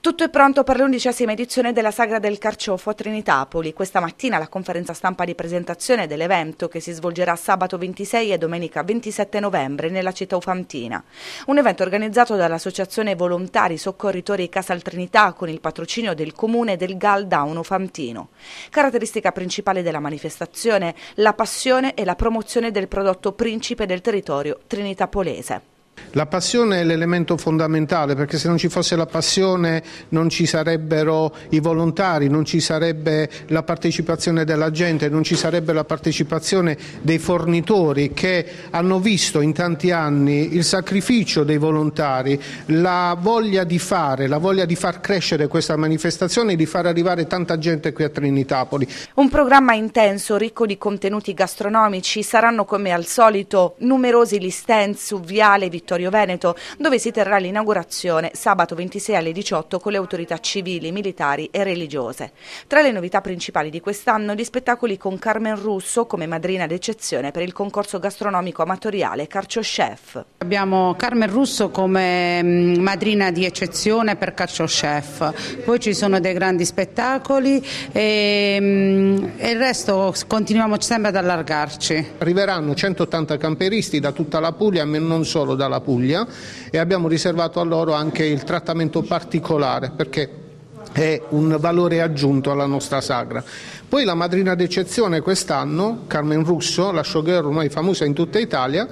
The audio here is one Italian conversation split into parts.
Tutto è pronto per l'undicesima edizione della Sagra del Carciofo a Trinitapoli. Questa mattina la conferenza stampa di presentazione dell'evento che si svolgerà sabato 26 e domenica 27 novembre nella città ufantina. Un evento organizzato dall'Associazione Volontari Soccorritori Casal Trinità con il patrocinio del comune del Gal Dauno Fantino. Caratteristica principale della manifestazione la passione e la promozione del prodotto principe del territorio trinitapolese. La passione è l'elemento fondamentale perché se non ci fosse la passione non ci sarebbero i volontari, non ci sarebbe la partecipazione della gente, non ci sarebbe la partecipazione dei fornitori che hanno visto in tanti anni il sacrificio dei volontari, la voglia di fare, la voglia di far crescere questa manifestazione e di far arrivare tanta gente qui a Trinitapoli. Un programma intenso, ricco di contenuti gastronomici, saranno come al solito numerosi gli stand su Viale Vittorio Vittorio Veneto, dove si terrà l'inaugurazione sabato 26 alle 18 con le autorità civili, militari e religiose. Tra le novità principali di quest'anno gli spettacoli con Carmen Russo come madrina d'eccezione per il concorso gastronomico amatoriale Carcio Chef. Abbiamo Carmen Russo come mm, madrina di eccezione per Carcio Chef, poi ci sono dei grandi spettacoli e, mm, e il resto continuiamo sempre ad allargarci. Arriveranno 180 camperisti da tutta la Puglia, ma non solo dalla la Puglia e abbiamo riservato a loro anche il trattamento particolare perché è un valore aggiunto alla nostra sagra. Poi la madrina d'eccezione quest'anno, Carmen Russo, la showgirl ormai famosa in tutta Italia,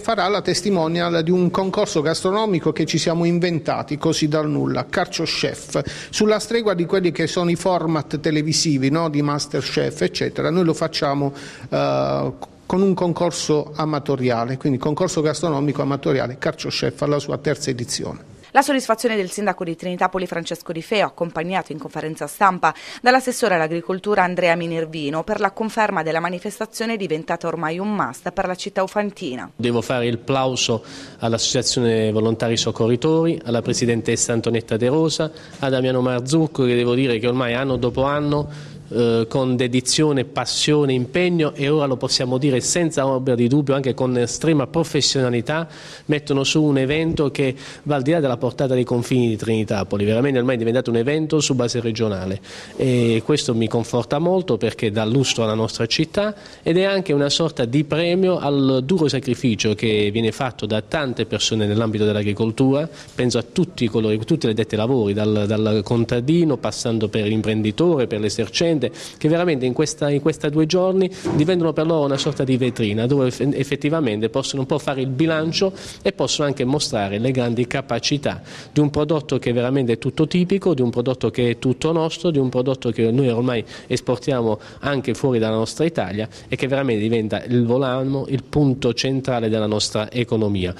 farà la testimonial di un concorso gastronomico che ci siamo inventati così dal nulla, Carcio Chef, sulla stregua di quelli che sono i format televisivi, no? di Masterchef, eccetera. Noi lo facciamo eh, con un concorso amatoriale, quindi concorso gastronomico amatoriale Carcio Chef alla sua terza edizione. La soddisfazione del sindaco di Trinitapoli Francesco Di Feo, accompagnato in conferenza stampa dall'assessore all'agricoltura Andrea Minervino per la conferma della manifestazione diventata ormai un must per la città ufantina. Devo fare il plauso all'Associazione Volontari Soccorritori, alla Presidentessa Antonetta De Rosa, a Damiano Marzucco che devo dire che ormai anno dopo anno eh, con dedizione, passione, impegno e ora lo possiamo dire senza ombra di dubbio, anche con estrema professionalità, mettono su un evento che va al di là della portata dei confini di Trinitapoli, veramente ormai è diventato un evento su base regionale e questo mi conforta molto perché dà lustro alla nostra città ed è anche una sorta di premio al duro sacrificio che viene fatto da tante persone nell'ambito dell'agricoltura, penso a tutti coloro, tutte le dette lavori, dal, dal contadino passando per l'imprenditore, per l'esercente, gente che veramente in, questa, questi due giorni diventano per loro una sorta di vetrina dove effettivamente possono un po' fare il bilancio e possono anche mostrare le grandi capacità di un prodotto che veramente è tutto tipico, di un prodotto che è tutto nostro, di un prodotto che noi ormai esportiamo anche fuori dalla nostra Italia e che veramente diventa il volano, il punto centrale della nostra economia.